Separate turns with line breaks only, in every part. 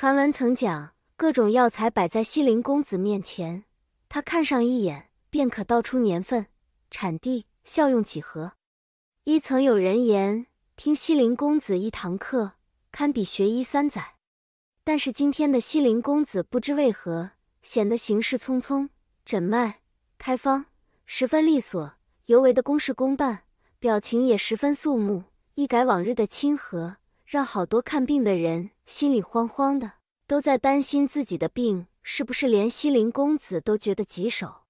传闻曾讲，各种药材摆在西陵公子面前，他看上一眼便可道出年份、产地、效用几何。一曾有人言，听西陵公子一堂课，堪比学医三载。但是今天的西陵公子不知为何显得行事匆匆，诊脉、开方十分利索，尤为的公事公办，表情也十分肃穆，一改往日的亲和，让好多看病的人。心里慌慌的，都在担心自己的病是不是连西陵公子都觉得棘手。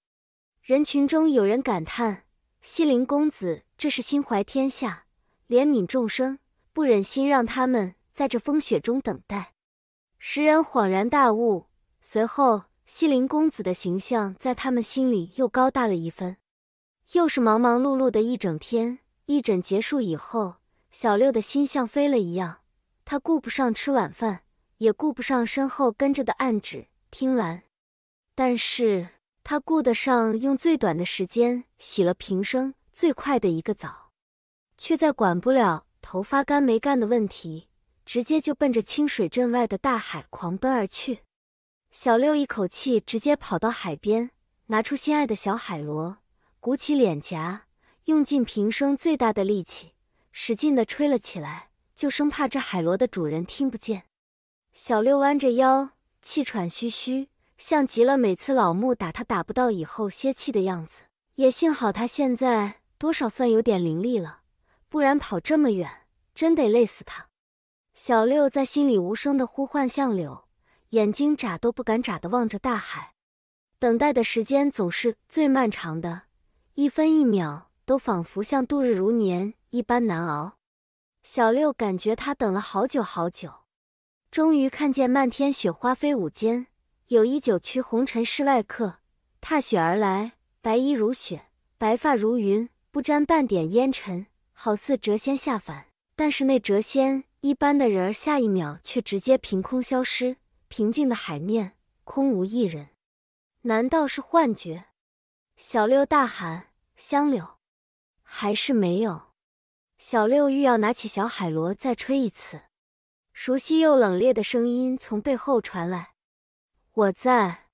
人群中有人感叹：“西陵公子这是心怀天下，怜悯众生，不忍心让他们在这风雪中等待。”时人恍然大悟，随后西陵公子的形象在他们心里又高大了一分。又是忙忙碌碌的一整天，义诊结束以后，小六的心像飞了一样。他顾不上吃晚饭，也顾不上身后跟着的暗指听兰，但是他顾得上用最短的时间洗了平生最快的一个澡，却在管不了头发干没干的问题，直接就奔着清水镇外的大海狂奔而去。小六一口气直接跑到海边，拿出心爱的小海螺，鼓起脸颊，用尽平生最大的力气，使劲地吹了起来。就生怕这海螺的主人听不见。小六弯着腰，气喘吁吁，像极了每次老木打他打不到以后歇气的样子。也幸好他现在多少算有点灵力了，不然跑这么远真得累死他。小六在心里无声的呼唤向柳，眼睛眨都不敢眨的望着大海。等待的时间总是最漫长的，一分一秒都仿佛像度日如年一般难熬。小六感觉他等了好久好久，终于看见漫天雪花飞舞间，有一九曲红尘世外客踏雪而来，白衣如雪，白发如云，不沾半点烟尘，好似谪仙下凡。但是那谪仙一般的人儿，下一秒却直接凭空消失。平静的海面空无一人，难道是幻觉？小六大喊：“香柳，还是没有。”小六欲要拿起小海螺再吹一次，熟悉又冷冽的声音从背后传来：“我在。”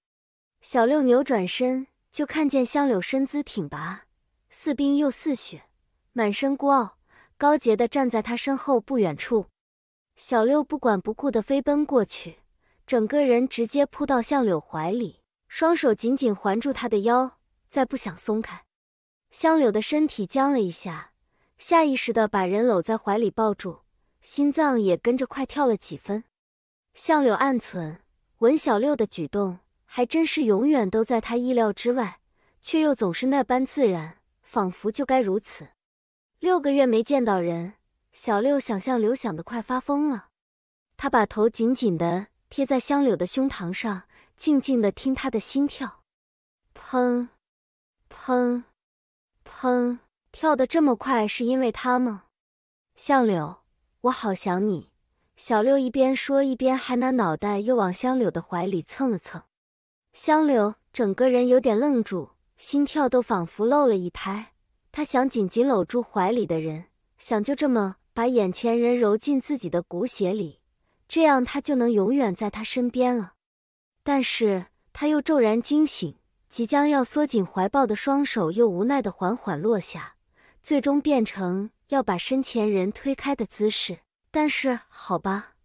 小六扭转身，就看见香柳身姿挺拔，似冰又似雪，满身孤傲高洁的站在他身后不远处。小六不管不顾的飞奔过去，整个人直接扑到相柳怀里，双手紧紧环住他的腰，再不想松开。香柳的身体僵了一下。下意识的把人搂在怀里抱住，心脏也跟着快跳了几分。相柳暗存，文小六的举动还真是永远都在他意料之外，却又总是那般自然，仿佛就该如此。六个月没见到人，小六想，象柳想的快发疯了。他把头紧紧的贴在香柳的胸膛上，静静的听他的心跳，砰，砰，砰。跳得这么快是因为他吗，相柳？我好想你。小六一边说，一边还拿脑袋又往香柳的怀里蹭了蹭。香柳整个人有点愣住，心跳都仿佛漏了一拍。他想紧紧搂住怀里的人，想就这么把眼前人揉进自己的骨血里，这样他就能永远在他身边了。但是他又骤然惊醒，即将要缩紧怀抱的双手又无奈的缓缓落下。最终变成要把身前人推开的姿势，但是好吧，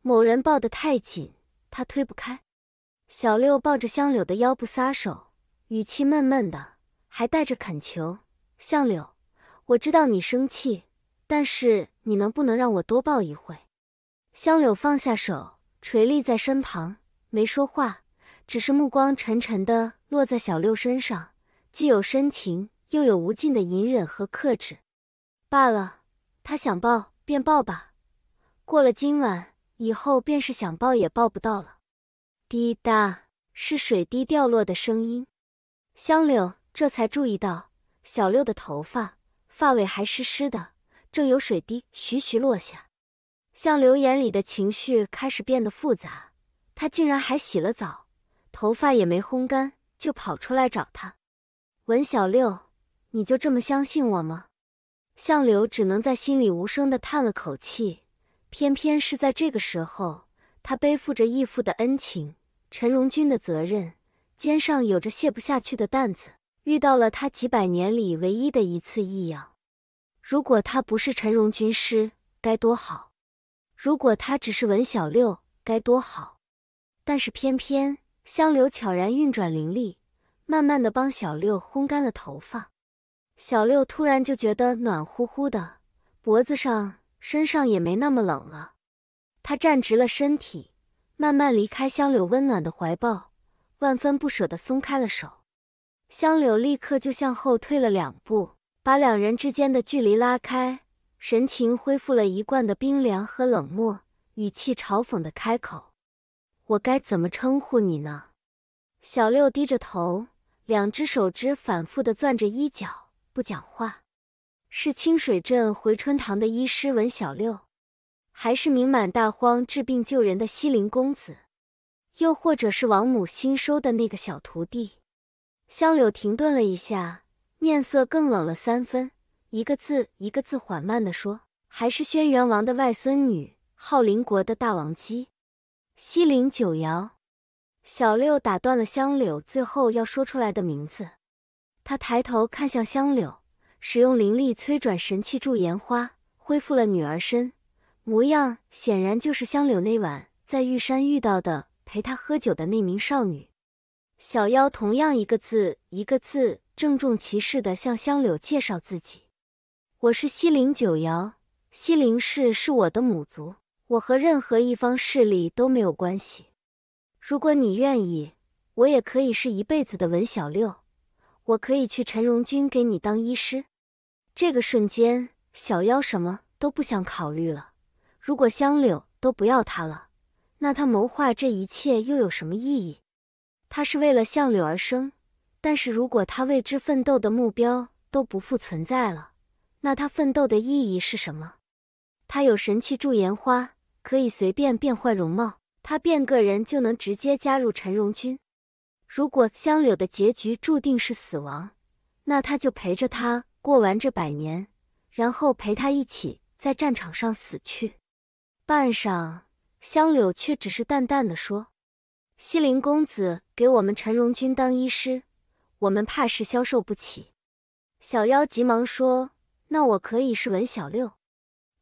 某人抱得太紧，他推不开。小六抱着香柳的腰不撒手，语气闷闷的，还带着恳求：“香柳，我知道你生气，但是你能不能让我多抱一会？”香柳放下手，垂立在身旁，没说话，只是目光沉沉的落在小六身上，既有深情。又有无尽的隐忍和克制，罢了，他想抱便抱吧。过了今晚以后，便是想抱也抱不到了。滴答，是水滴掉落的声音。香柳这才注意到小六的头发发尾还湿湿的，正有水滴徐徐落下。相柳眼里的情绪开始变得复杂。他竟然还洗了澡，头发也没烘干就跑出来找他。文小六。你就这么相信我吗？相柳只能在心里无声的叹了口气。偏偏是在这个时候，他背负着义父的恩情，陈荣军的责任，肩上有着卸不下去的担子。遇到了他几百年里唯一的一次异样。如果他不是陈荣军师，该多好；如果他只是文小六，该多好。但是偏偏，相柳悄然运转灵力，慢慢的帮小六烘干了头发。小六突然就觉得暖乎乎的，脖子上、身上也没那么冷了。他站直了身体，慢慢离开香柳温暖的怀抱，万分不舍地松开了手。香柳立刻就向后退了两步，把两人之间的距离拉开，神情恢复了一贯的冰凉和冷漠，语气嘲讽地开口：“我该怎么称呼你呢？”小六低着头，两只手指反复地攥着衣角。不讲话，是清水镇回春堂的医师文小六，还是名满大荒治病救人的西陵公子，又或者是王母新收的那个小徒弟？香柳停顿了一下，面色更冷了三分，一个字一个字缓慢的说：“还是轩辕王的外孙女，昊灵国的大王姬，西陵九瑶。”小六打断了香柳最后要说出来的名字。他抬头看向香柳，使用灵力催转神器助颜花恢复了女儿身，模样显然就是香柳那晚在玉山遇到的陪他喝酒的那名少女小妖。同样一个字一个字郑重其事的向香柳介绍自己：“我是西陵九瑶，西陵氏是我的母族，我和任何一方势力都没有关系。如果你愿意，我也可以是一辈子的文小六。”我可以去陈荣军给你当医师。这个瞬间，小妖什么都不想考虑了。如果香柳都不要他了，那他谋划这一切又有什么意义？他是为了相柳而生，但是如果他为之奋斗的目标都不复存在了，那他奋斗的意义是什么？他有神器驻颜花，可以随便变换容貌，他变个人就能直接加入陈荣军。如果香柳的结局注定是死亡，那他就陪着她过完这百年，然后陪她一起在战场上死去。半晌，香柳却只是淡淡的说：“西陵公子给我们陈荣军当医师，我们怕是消受不起。”小妖急忙说：“那我可以是文小六。”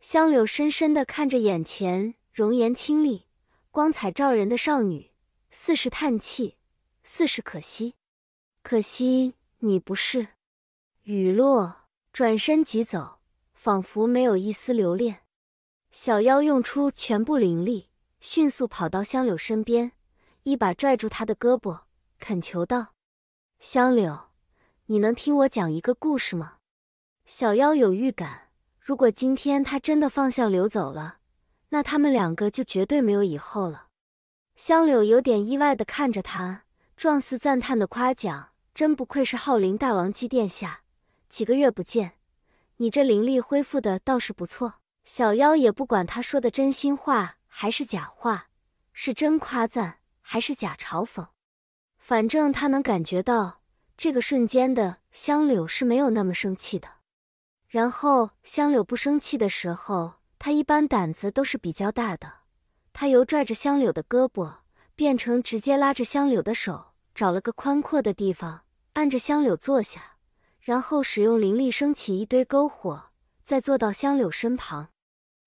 香柳深深的看着眼前容颜清丽、光彩照人的少女，似是叹气。似是可惜，可惜你不是。雨落转身即走，仿佛没有一丝留恋。小妖用出全部灵力，迅速跑到香柳身边，一把拽住他的胳膊，恳求道：“香柳，你能听我讲一个故事吗？”小妖有预感，如果今天他真的放向柳走了，那他们两个就绝对没有以后了。香柳有点意外地看着他。状似赞叹的夸奖，真不愧是浩林大王姬殿下。几个月不见，你这灵力恢复的倒是不错。小妖也不管他说的真心话还是假话，是真夸赞还是假嘲讽，反正他能感觉到这个瞬间的香柳是没有那么生气的。然后香柳不生气的时候，他一般胆子都是比较大的。他由拽着香柳的胳膊，变成直接拉着香柳的手。找了个宽阔的地方，按着香柳坐下，然后使用灵力升起一堆篝火，再坐到香柳身旁。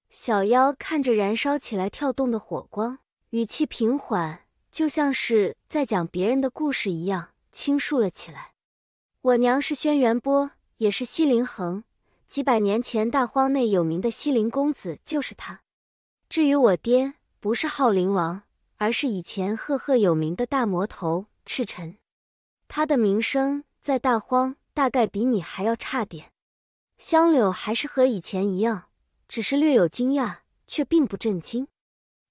小妖看着燃烧起来跳动的火光，语气平缓，就像是在讲别人的故事一样倾述了起来。我娘是轩辕波，也是西陵恒，几百年前，大荒内有名的西陵公子就是他。至于我爹，不是昊灵王，而是以前赫赫有名的大魔头。赤尘，他的名声在大荒大概比你还要差点。香柳还是和以前一样，只是略有惊讶，却并不震惊。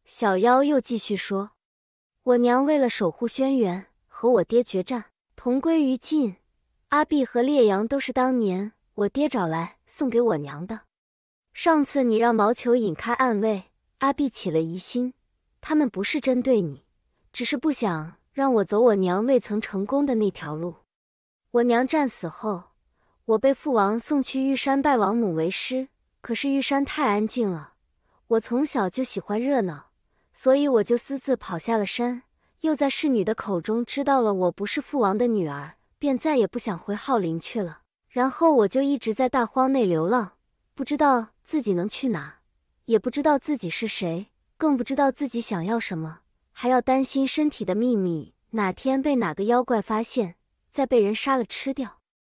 小妖又继续说：“我娘为了守护轩辕，和我爹决战，同归于尽。阿碧和烈阳都是当年我爹找来送给我娘的。上次你让毛球引开暗卫，阿碧起了疑心，他们不是针对你，只是不想。”让我走我娘未曾成功的那条路。我娘战死后，我被父王送去玉山拜王母为师。可是玉山太安静了，我从小就喜欢热闹，所以我就私自跑下了山。又在侍女的口中知道了我不是父王的女儿，便再也不想回浩林去了。然后我就一直在大荒内流浪，不知道自己能去哪，也不知道自己是谁，更不知道自己想要什么。还要担心身体的秘密哪天被哪个妖怪发现，再被人杀了吃掉。